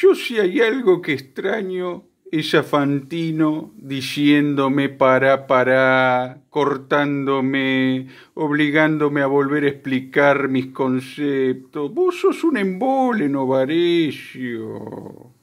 Yo si hay algo que extraño es a Fantino diciéndome para, para, cortándome, obligándome a volver a explicar mis conceptos. Vos sos un embole, Novarecio.